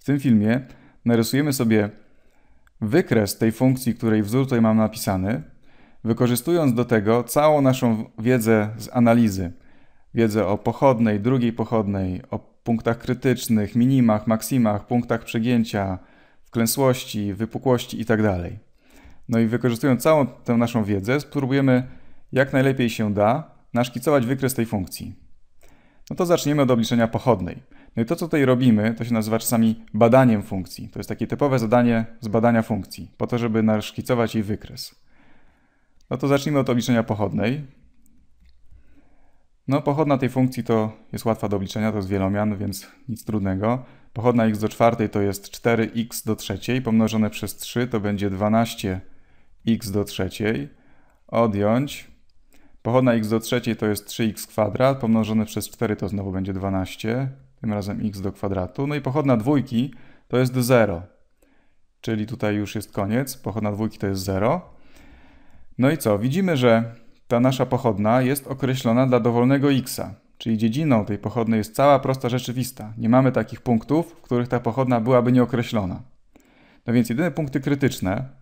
W tym filmie narysujemy sobie wykres tej funkcji, której wzór tutaj mam napisany, wykorzystując do tego całą naszą wiedzę z analizy. Wiedzę o pochodnej, drugiej pochodnej, o punktach krytycznych, minimach, maksimach, punktach przegięcia, wklęsłości, wypukłości itd. Tak no i wykorzystując całą tę naszą wiedzę, spróbujemy jak najlepiej się da naszkicować wykres tej funkcji. No to zaczniemy od obliczenia pochodnej. No i to, co tutaj robimy, to się nazywa czasami badaniem funkcji. To jest takie typowe zadanie z badania funkcji, po to, żeby naszkicować jej wykres. No to zacznijmy od obliczenia pochodnej. No, pochodna tej funkcji to jest łatwa do obliczenia, to jest wielomian, więc nic trudnego. Pochodna x do czwartej to jest 4x do trzeciej, pomnożone przez 3 to będzie 12x do trzeciej. Odjąć. Pochodna x do trzeciej to jest 3x kwadrat, pomnożone przez 4 to znowu będzie 12 tym razem x do kwadratu. No i pochodna dwójki to jest 0, czyli tutaj już jest koniec, pochodna dwójki to jest 0. No i co? Widzimy, że ta nasza pochodna jest określona dla dowolnego x, czyli dziedziną tej pochodnej jest cała prosta rzeczywista. Nie mamy takich punktów, w których ta pochodna byłaby nieokreślona. No więc jedyne punkty krytyczne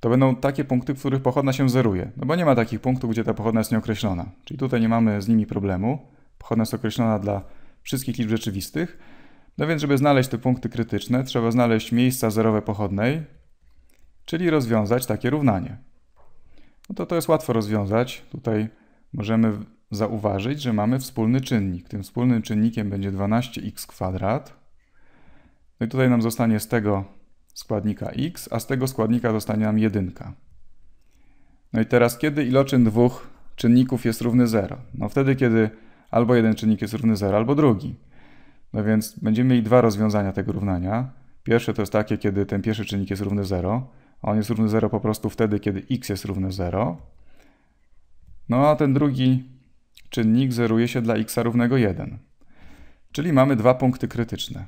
to będą takie punkty, w których pochodna się zeruje. No bo nie ma takich punktów, gdzie ta pochodna jest nieokreślona. Czyli tutaj nie mamy z nimi problemu. Pochodna jest określona dla wszystkich liczb rzeczywistych. No więc, żeby znaleźć te punkty krytyczne, trzeba znaleźć miejsca zerowe pochodnej, czyli rozwiązać takie równanie. No to to jest łatwo rozwiązać. Tutaj możemy zauważyć, że mamy wspólny czynnik. Tym wspólnym czynnikiem będzie 12x kwadrat. No i tutaj nam zostanie z tego składnika x, a z tego składnika zostanie nam jedynka. No i teraz kiedy iloczyn dwóch czynników jest równy 0? No wtedy, kiedy albo jeden czynnik jest równy 0, albo drugi. No więc będziemy mieli dwa rozwiązania tego równania. Pierwsze to jest takie, kiedy ten pierwszy czynnik jest równy 0, a on jest równy 0 po prostu wtedy, kiedy x jest równy 0. No a ten drugi czynnik zeruje się dla x równego 1. Czyli mamy dwa punkty krytyczne.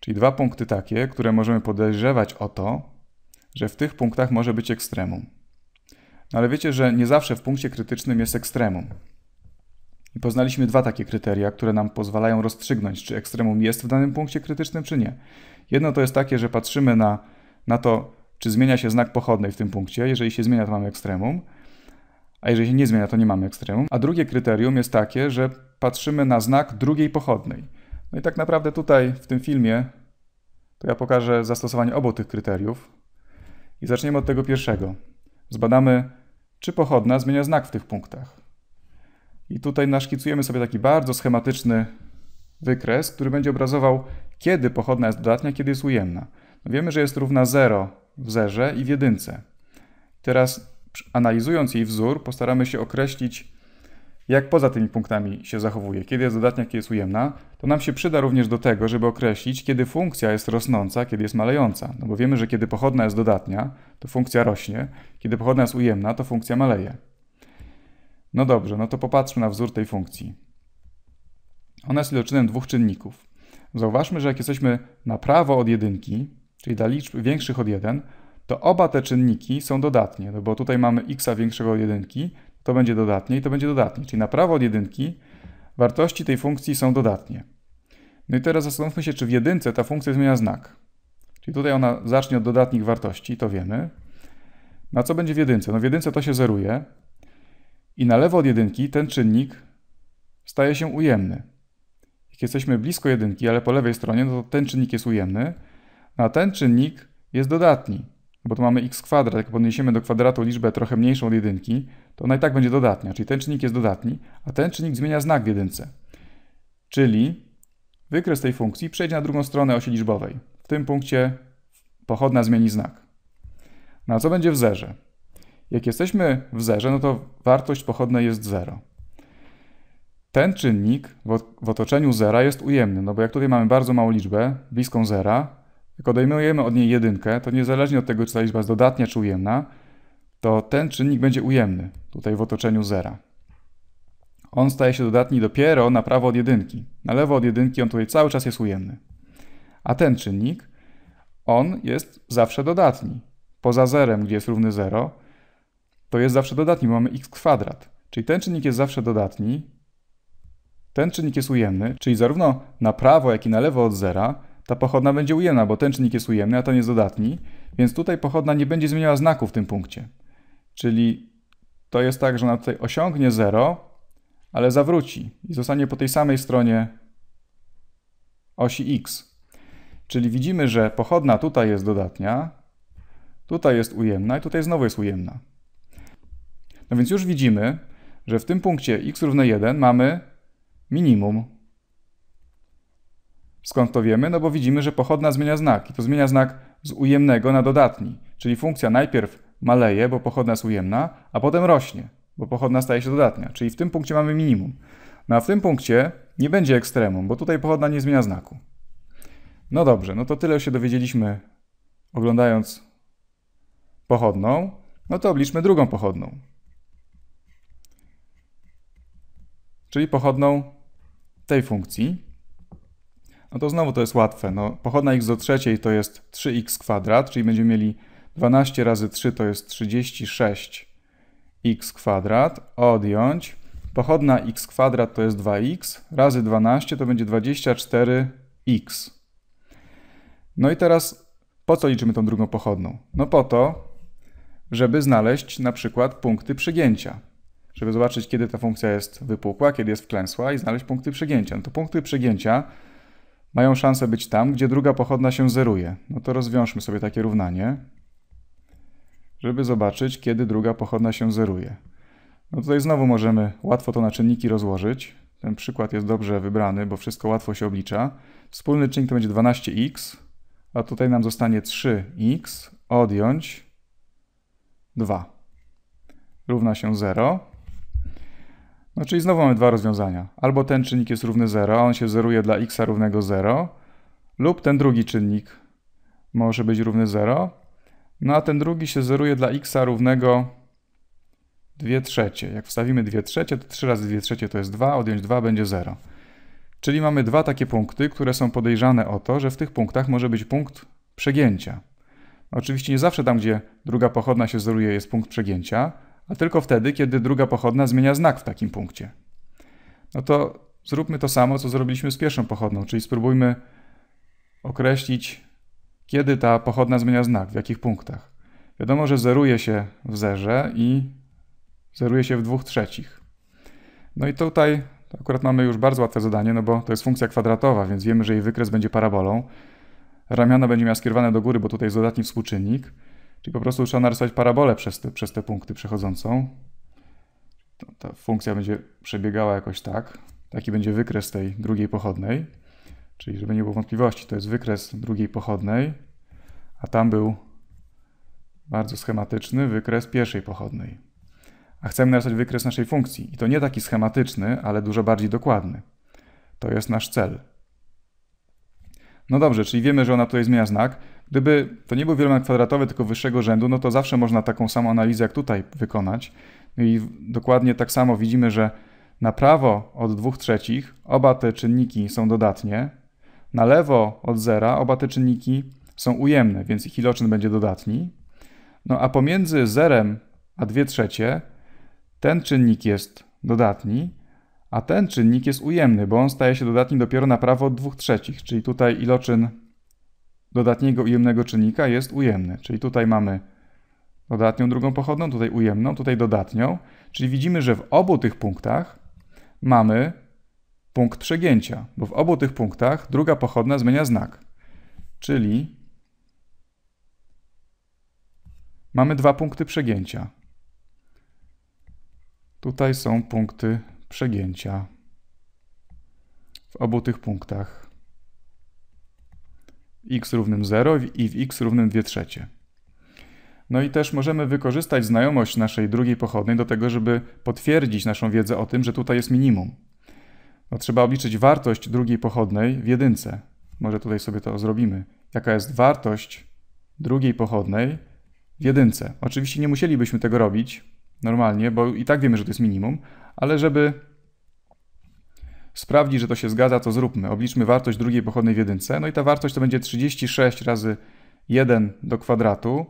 Czyli dwa punkty takie, które możemy podejrzewać o to, że w tych punktach może być ekstremum. No ale wiecie, że nie zawsze w punkcie krytycznym jest ekstremum. I poznaliśmy dwa takie kryteria, które nam pozwalają rozstrzygnąć, czy ekstremum jest w danym punkcie krytycznym, czy nie. Jedno to jest takie, że patrzymy na, na to, czy zmienia się znak pochodnej w tym punkcie. Jeżeli się zmienia, to mamy ekstremum, a jeżeli się nie zmienia, to nie mamy ekstremum. A drugie kryterium jest takie, że patrzymy na znak drugiej pochodnej. No i tak naprawdę tutaj, w tym filmie, to ja pokażę zastosowanie obu tych kryteriów. I zaczniemy od tego pierwszego. Zbadamy, czy pochodna zmienia znak w tych punktach. I tutaj naszkicujemy sobie taki bardzo schematyczny wykres, który będzie obrazował, kiedy pochodna jest dodatnia, kiedy jest ujemna. No wiemy, że jest równa 0 w zerze i w jedynce. Teraz analizując jej wzór, postaramy się określić, jak poza tymi punktami się zachowuje, kiedy jest dodatnia, kiedy jest ujemna, to nam się przyda również do tego, żeby określić, kiedy funkcja jest rosnąca, kiedy jest malejąca. No bo wiemy, że kiedy pochodna jest dodatnia, to funkcja rośnie, kiedy pochodna jest ujemna, to funkcja maleje. No dobrze, no to popatrzmy na wzór tej funkcji. Ona jest iloczynem dwóch czynników. Zauważmy, że jak jesteśmy na prawo od jedynki, czyli dla liczb większych od 1, to oba te czynniki są dodatnie, no bo tutaj mamy x większego od jedynki, to będzie dodatnie i to będzie dodatnie. Czyli na prawo od jedynki wartości tej funkcji są dodatnie. No i teraz zastanówmy się, czy w jedynce ta funkcja zmienia znak. Czyli tutaj ona zacznie od dodatnich wartości, to wiemy. Na co będzie w jedynce? No w jedynce to się zeruje, i na lewo od jedynki ten czynnik staje się ujemny. Jak jesteśmy blisko jedynki, ale po lewej stronie, no to ten czynnik jest ujemny, no a ten czynnik jest dodatni, bo tu mamy x kwadrat, jak podniesiemy do kwadratu liczbę trochę mniejszą od jedynki, to ona i tak będzie dodatnia, czyli ten czynnik jest dodatni, a ten czynnik zmienia znak w jedynce. Czyli wykres tej funkcji przejdzie na drugą stronę osi liczbowej. W tym punkcie pochodna zmieni znak. No a co będzie w zerze? Jak jesteśmy w zerze, no to wartość pochodnej jest 0. Ten czynnik w otoczeniu zera jest ujemny, no bo jak tutaj mamy bardzo małą liczbę, bliską zera, jak odejmujemy od niej jedynkę, to niezależnie od tego, czy ta liczba jest dodatnia czy ujemna, to ten czynnik będzie ujemny tutaj w otoczeniu zera. On staje się dodatni dopiero na prawo od jedynki. Na lewo od jedynki on tutaj cały czas jest ujemny. A ten czynnik, on jest zawsze dodatni. Poza zerem, gdzie jest równy 0, to jest zawsze dodatni, bo mamy x kwadrat. Czyli ten czynnik jest zawsze dodatni, ten czynnik jest ujemny, czyli zarówno na prawo, jak i na lewo od zera ta pochodna będzie ujemna, bo ten czynnik jest ujemny, a ten jest dodatni, więc tutaj pochodna nie będzie zmieniała znaku w tym punkcie. Czyli to jest tak, że ona tutaj osiągnie 0, ale zawróci i zostanie po tej samej stronie osi x. Czyli widzimy, że pochodna tutaj jest dodatnia, tutaj jest ujemna i tutaj znowu jest ujemna. No więc już widzimy, że w tym punkcie x równe 1 mamy minimum. Skąd to wiemy? No bo widzimy, że pochodna zmienia znak i to zmienia znak z ujemnego na dodatni. Czyli funkcja najpierw maleje, bo pochodna jest ujemna, a potem rośnie, bo pochodna staje się dodatnia. Czyli w tym punkcie mamy minimum. No a w tym punkcie nie będzie ekstremum, bo tutaj pochodna nie zmienia znaku. No dobrze, no to tyle się dowiedzieliśmy oglądając pochodną. No to obliczmy drugą pochodną. czyli pochodną tej funkcji. No to znowu to jest łatwe. No, pochodna x do trzeciej to jest 3x kwadrat, czyli będziemy mieli 12 razy 3 to jest 36x kwadrat, odjąć pochodna x kwadrat to jest 2x, razy 12 to będzie 24x. No i teraz po co liczymy tą drugą pochodną? No po to, żeby znaleźć na przykład punkty przygięcia żeby zobaczyć, kiedy ta funkcja jest wypukła, kiedy jest wklęsła i znaleźć punkty przegięcia. No to punkty przegięcia mają szansę być tam, gdzie druga pochodna się zeruje. No to rozwiążmy sobie takie równanie, żeby zobaczyć, kiedy druga pochodna się zeruje. No tutaj znowu możemy łatwo to na czynniki rozłożyć. Ten przykład jest dobrze wybrany, bo wszystko łatwo się oblicza. Wspólny czynnik to będzie 12x, a tutaj nam zostanie 3x odjąć 2. Równa się 0. No czyli znowu mamy dwa rozwiązania. Albo ten czynnik jest równy 0, a on się zeruje dla x równego 0, lub ten drugi czynnik może być równy 0, no a ten drugi się zeruje dla x równego 2 trzecie. Jak wstawimy 2 trzecie, to 3 razy 2 trzecie to jest 2, odjąć 2 będzie 0. Czyli mamy dwa takie punkty, które są podejrzane o to, że w tych punktach może być punkt przegięcia. Oczywiście nie zawsze tam, gdzie druga pochodna się zeruje, jest punkt przegięcia, a tylko wtedy, kiedy druga pochodna zmienia znak w takim punkcie. No to zróbmy to samo, co zrobiliśmy z pierwszą pochodną, czyli spróbujmy określić, kiedy ta pochodna zmienia znak, w jakich punktach. Wiadomo, że zeruje się w zerze i zeruje się w dwóch trzecich. No i tutaj akurat mamy już bardzo łatwe zadanie, no bo to jest funkcja kwadratowa, więc wiemy, że jej wykres będzie parabolą. Ramiona będzie miała skierowane do góry, bo tutaj jest dodatni współczynnik. Czyli po prostu trzeba narysować parabolę przez te, przez te punkty przechodzącą. Ta funkcja będzie przebiegała jakoś tak. Taki będzie wykres tej drugiej pochodnej. Czyli żeby nie było wątpliwości, to jest wykres drugiej pochodnej, a tam był bardzo schematyczny wykres pierwszej pochodnej. A chcemy narysować wykres naszej funkcji. I to nie taki schematyczny, ale dużo bardziej dokładny. To jest nasz cel. No dobrze, czyli wiemy, że ona tutaj zmienia znak. Gdyby to nie był wielomiar kwadratowy, tylko wyższego rzędu, no to zawsze można taką samą analizę jak tutaj wykonać. No I dokładnie tak samo widzimy, że na prawo od 2 trzecich oba te czynniki są dodatnie, na lewo od zera oba te czynniki są ujemne, więc ich iloczyn będzie dodatni. No a pomiędzy zerem a 2 trzecie ten czynnik jest dodatni, a ten czynnik jest ujemny, bo on staje się dodatni dopiero na prawo od 2 trzecich, czyli tutaj iloczyn dodatniego ujemnego czynnika jest ujemny. Czyli tutaj mamy dodatnią drugą pochodną, tutaj ujemną, tutaj dodatnią. Czyli widzimy, że w obu tych punktach mamy punkt przegięcia, bo w obu tych punktach druga pochodna zmienia znak. Czyli mamy dwa punkty przegięcia. Tutaj są punkty przegięcia w obu tych punktach x równym 0 i w x równym 2 trzecie. No i też możemy wykorzystać znajomość naszej drugiej pochodnej do tego, żeby potwierdzić naszą wiedzę o tym, że tutaj jest minimum. No, trzeba obliczyć wartość drugiej pochodnej w jedynce. Może tutaj sobie to zrobimy. Jaka jest wartość drugiej pochodnej w jedynce? Oczywiście nie musielibyśmy tego robić normalnie, bo i tak wiemy, że to jest minimum, ale żeby sprawdzi, że to się zgadza, to zróbmy. Obliczmy wartość drugiej pochodnej w jedynce. No i ta wartość to będzie 36 razy 1 do kwadratu,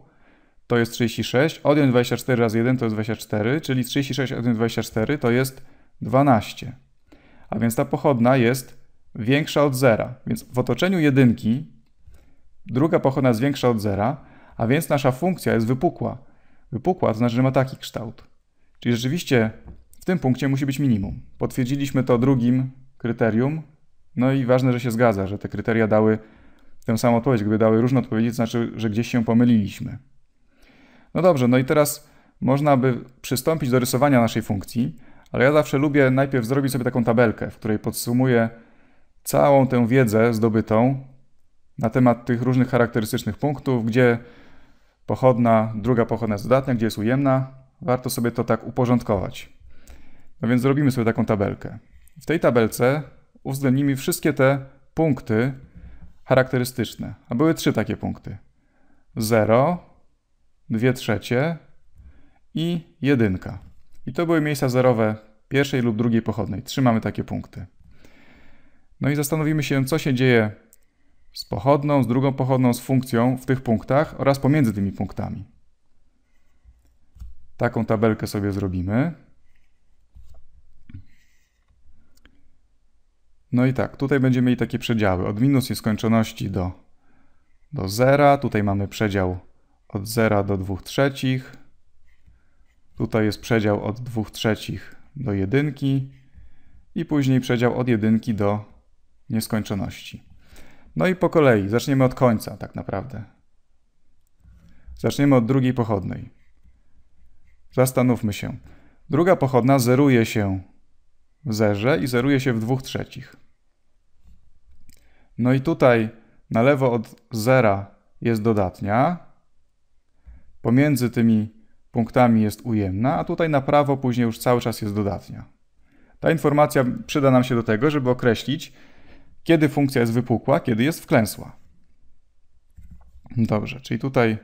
to jest 36. Odjąć 24 razy 1 to jest 24, czyli 36 odjąć 24 to jest 12. A więc ta pochodna jest większa od zera. Więc w otoczeniu jedynki druga pochodna jest większa od zera, a więc nasza funkcja jest wypukła. Wypukła to znaczy, że ma taki kształt. Czyli rzeczywiście tym punkcie musi być minimum. Potwierdziliśmy to drugim kryterium, no i ważne, że się zgadza, że te kryteria dały tę samą odpowiedź. Gdyby dały różne odpowiedzi, to znaczy, że gdzieś się pomyliliśmy. No dobrze, no i teraz można by przystąpić do rysowania naszej funkcji, ale ja zawsze lubię najpierw zrobić sobie taką tabelkę, w której podsumuję całą tę wiedzę zdobytą na temat tych różnych charakterystycznych punktów, gdzie pochodna, druga pochodna jest dodatnia, gdzie jest ujemna. Warto sobie to tak uporządkować. No więc zrobimy sobie taką tabelkę. W tej tabelce uwzględnimy wszystkie te punkty charakterystyczne. A były trzy takie punkty. 0, 2 trzecie i 1. I to były miejsca zerowe pierwszej lub drugiej pochodnej. Trzymamy takie punkty. No i zastanowimy się, co się dzieje z pochodną, z drugą pochodną, z funkcją w tych punktach oraz pomiędzy tymi punktami. Taką tabelkę sobie zrobimy. No i tak, tutaj będziemy mieli takie przedziały. Od minus nieskończoności do, do zera. Tutaj mamy przedział od 0 do 2 trzecich. Tutaj jest przedział od 2 trzecich do jedynki. I później przedział od jedynki do nieskończoności. No i po kolei. Zaczniemy od końca tak naprawdę. Zaczniemy od drugiej pochodnej. Zastanówmy się. Druga pochodna zeruje się zerze i zeruje się w dwóch trzecich. No i tutaj na lewo od zera jest dodatnia, pomiędzy tymi punktami jest ujemna, a tutaj na prawo później już cały czas jest dodatnia. Ta informacja przyda nam się do tego, żeby określić, kiedy funkcja jest wypukła, kiedy jest wklęsła. Dobrze, czyli tutaj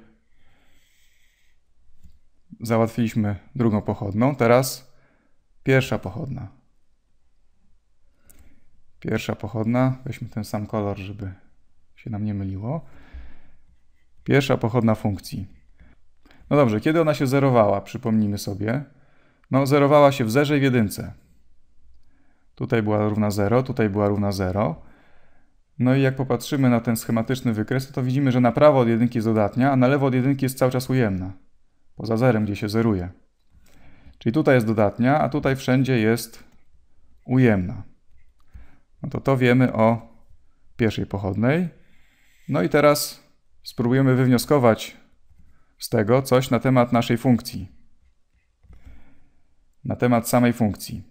załatwiliśmy drugą pochodną, teraz pierwsza pochodna. Pierwsza pochodna, weźmy ten sam kolor, żeby się nam nie myliło. Pierwsza pochodna funkcji. No dobrze, kiedy ona się zerowała, przypomnijmy sobie. No, zerowała się w zerze i w jedynce. Tutaj była równa 0, tutaj była równa 0. No i jak popatrzymy na ten schematyczny wykres, to widzimy, że na prawo od jedynki jest dodatnia, a na lewo od jedynki jest cały czas ujemna. Poza zerem, gdzie się zeruje. Czyli tutaj jest dodatnia, a tutaj wszędzie jest ujemna. No to to wiemy o pierwszej pochodnej. No i teraz spróbujemy wywnioskować z tego coś na temat naszej funkcji. Na temat samej funkcji.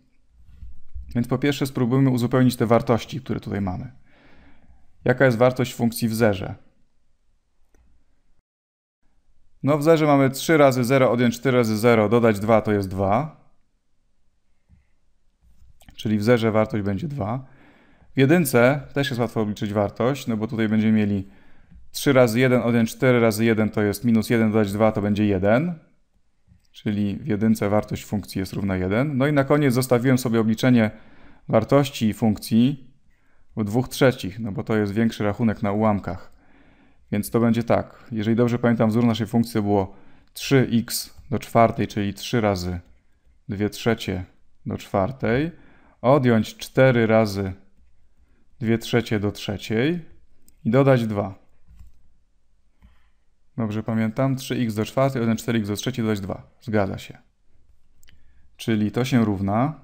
Więc po pierwsze spróbujmy uzupełnić te wartości, które tutaj mamy. Jaka jest wartość funkcji w zerze? No w zerze mamy 3 razy 0, odjąć 4 razy 0, dodać 2 to jest 2. Czyli w zerze wartość będzie 2. W jedynce też jest łatwo obliczyć wartość, no bo tutaj będziemy mieli 3 razy 1 odjąć 4 razy 1 to jest minus 1 dodać 2 to będzie 1, czyli w jedynce wartość funkcji jest równa 1. No i na koniec zostawiłem sobie obliczenie wartości funkcji w 2 trzecich, no bo to jest większy rachunek na ułamkach. Więc to będzie tak, jeżeli dobrze pamiętam wzór naszej funkcji to było 3x do czwartej, czyli 3 razy 2 trzecie do czwartej, odjąć 4 razy 2 trzecie do trzeciej i dodać 2. Dobrze pamiętam, 3x do czwartej, 1 4x do trzeciej, dodać 2. Zgadza się. Czyli to się równa,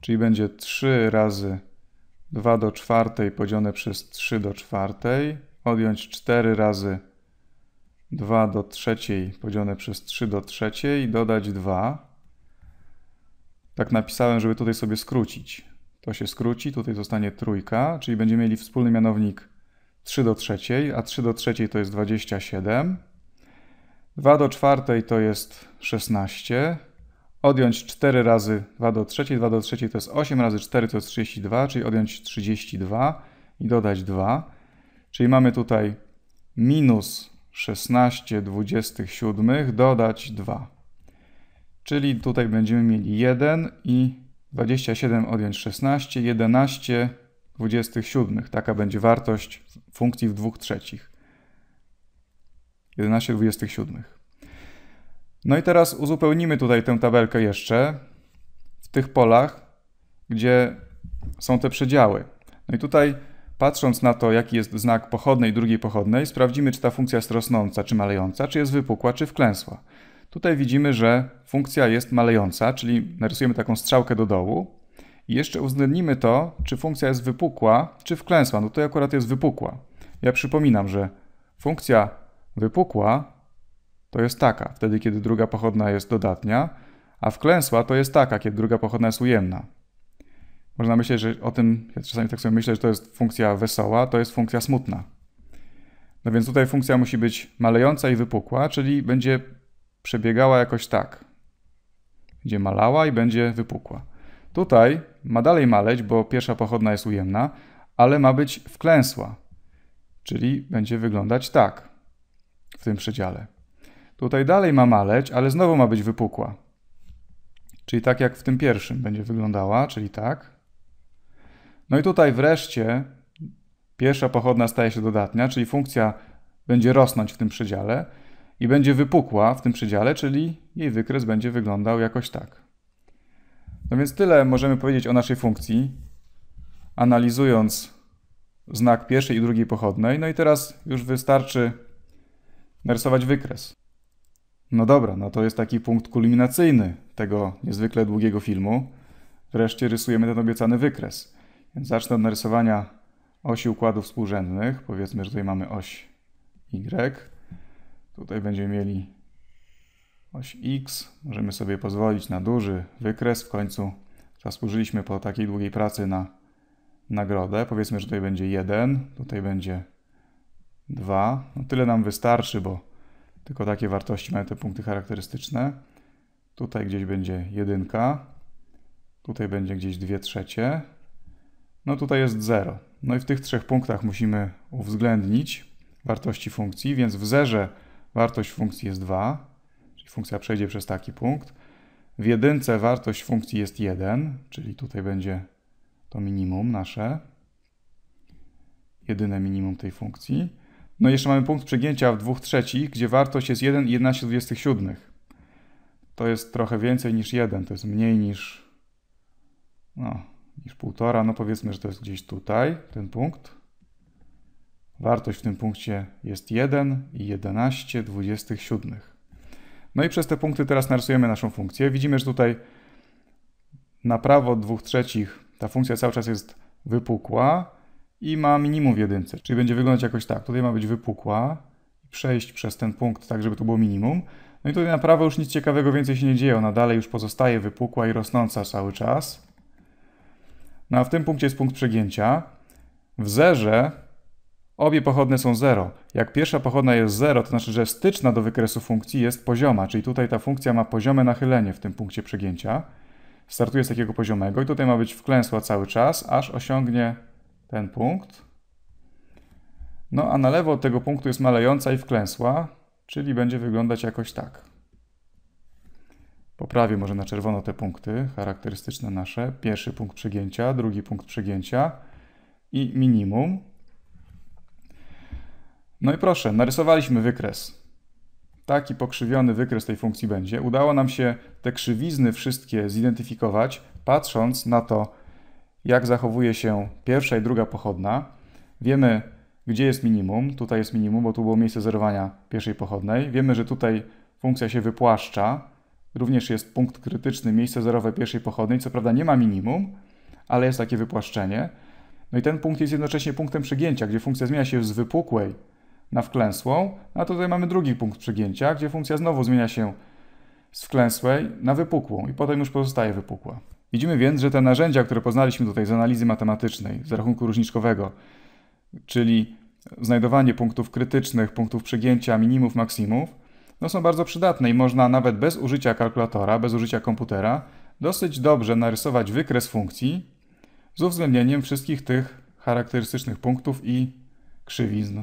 czyli będzie 3 razy 2 do czwartej podzielone przez 3 do czwartej, odjąć 4 razy 2 do trzeciej podzielone przez 3 do trzeciej, dodać 2. Tak napisałem, żeby tutaj sobie skrócić to się skróci, tutaj zostanie trójka, czyli będziemy mieli wspólny mianownik 3 do trzeciej, a 3 do trzeciej to jest 27. 2 do czwartej to jest 16. Odjąć 4 razy 2 do trzeciej, 2 do trzeciej to jest 8 razy 4 to jest 32, czyli odjąć 32 i dodać 2. Czyli mamy tutaj minus 16 27 dodać 2. Czyli tutaj będziemy mieli 1 i 27 odjąć 16, 11 27. Taka będzie wartość funkcji w dwóch trzecich. 11 27. No i teraz uzupełnimy tutaj tę tabelkę jeszcze w tych polach, gdzie są te przedziały. No i tutaj patrząc na to, jaki jest znak pochodnej drugiej pochodnej, sprawdzimy, czy ta funkcja jest rosnąca, czy malejąca, czy jest wypukła, czy wklęsła. Tutaj widzimy, że funkcja jest malejąca, czyli narysujemy taką strzałkę do dołu i jeszcze uwzględnimy to, czy funkcja jest wypukła, czy wklęsła. No tutaj akurat jest wypukła. Ja przypominam, że funkcja wypukła to jest taka, wtedy kiedy druga pochodna jest dodatnia, a wklęsła to jest taka, kiedy druga pochodna jest ujemna. Można myśleć, że o tym, ja czasami tak sobie myślę, że to jest funkcja wesoła, to jest funkcja smutna. No więc tutaj funkcja musi być malejąca i wypukła, czyli będzie przebiegała jakoś tak. Będzie malała i będzie wypukła. Tutaj ma dalej maleć, bo pierwsza pochodna jest ujemna, ale ma być wklęsła, czyli będzie wyglądać tak w tym przedziale. Tutaj dalej ma maleć, ale znowu ma być wypukła. Czyli tak jak w tym pierwszym będzie wyglądała, czyli tak. No i tutaj wreszcie pierwsza pochodna staje się dodatnia, czyli funkcja będzie rosnąć w tym przedziale, i będzie wypukła w tym przedziale, czyli jej wykres będzie wyglądał jakoś tak. No więc tyle możemy powiedzieć o naszej funkcji, analizując znak pierwszej i drugiej pochodnej. No i teraz już wystarczy narysować wykres. No dobra, no to jest taki punkt kulminacyjny tego niezwykle długiego filmu. Wreszcie rysujemy ten obiecany wykres. Więc zacznę od narysowania osi układów współrzędnych. Powiedzmy, że tutaj mamy oś Y, Tutaj będziemy mieli oś X. Możemy sobie pozwolić na duży wykres. W końcu zasłużyliśmy po takiej długiej pracy na nagrodę. Powiedzmy, że tutaj będzie 1, tutaj będzie 2. No tyle nam wystarczy, bo tylko takie wartości mają te punkty charakterystyczne. Tutaj gdzieś będzie jedynka, tutaj będzie gdzieś 2 trzecie, no tutaj jest 0. No i w tych trzech punktach musimy uwzględnić wartości funkcji, więc w zerze wartość funkcji jest 2, czyli funkcja przejdzie przez taki punkt. W jedynce wartość funkcji jest 1, czyli tutaj będzie to minimum nasze, jedyne minimum tej funkcji. No i jeszcze mamy punkt przegięcia w 2 trzecich, gdzie wartość jest 1 i 11 To jest trochę więcej niż 1, to jest mniej niż, no, niż 1,5, no powiedzmy, że to jest gdzieś tutaj, ten punkt. Wartość w tym punkcie jest 1 i 11 27. No i przez te punkty teraz narysujemy naszą funkcję. Widzimy, że tutaj na prawo 2 trzecich ta funkcja cały czas jest wypukła i ma minimum w jedynce, czyli będzie wyglądać jakoś tak. Tutaj ma być wypukła, przejść przez ten punkt tak, żeby to było minimum. No i tutaj na prawo już nic ciekawego więcej się nie dzieje, ona dalej już pozostaje wypukła i rosnąca cały czas. No a w tym punkcie jest punkt przegięcia. W zerze Obie pochodne są 0. Jak pierwsza pochodna jest 0, to znaczy, że styczna do wykresu funkcji jest pozioma, czyli tutaj ta funkcja ma poziome nachylenie w tym punkcie przegięcia. Startuje z takiego poziomego i tutaj ma być wklęsła cały czas, aż osiągnie ten punkt. No a na lewo od tego punktu jest malejąca i wklęsła, czyli będzie wyglądać jakoś tak. Poprawię może na czerwono te punkty charakterystyczne nasze. Pierwszy punkt przegięcia, drugi punkt przegięcia i minimum. No i proszę, narysowaliśmy wykres. Taki pokrzywiony wykres tej funkcji będzie. Udało nam się te krzywizny wszystkie zidentyfikować, patrząc na to, jak zachowuje się pierwsza i druga pochodna. Wiemy, gdzie jest minimum. Tutaj jest minimum, bo tu było miejsce zerowania pierwszej pochodnej. Wiemy, że tutaj funkcja się wypłaszcza. Również jest punkt krytyczny, miejsce zerowe pierwszej pochodnej. Co prawda nie ma minimum, ale jest takie wypłaszczenie. No i ten punkt jest jednocześnie punktem przegięcia, gdzie funkcja zmienia się z wypukłej na wklęsłą, no a tutaj mamy drugi punkt przegięcia, gdzie funkcja znowu zmienia się z wklęsłej na wypukłą i potem już pozostaje wypukła. Widzimy więc, że te narzędzia, które poznaliśmy tutaj z analizy matematycznej, z rachunku różniczkowego, czyli znajdowanie punktów krytycznych, punktów przegięcia, minimów, maksimów, no są bardzo przydatne i można nawet bez użycia kalkulatora, bez użycia komputera, dosyć dobrze narysować wykres funkcji z uwzględnieniem wszystkich tych charakterystycznych punktów i krzywizn.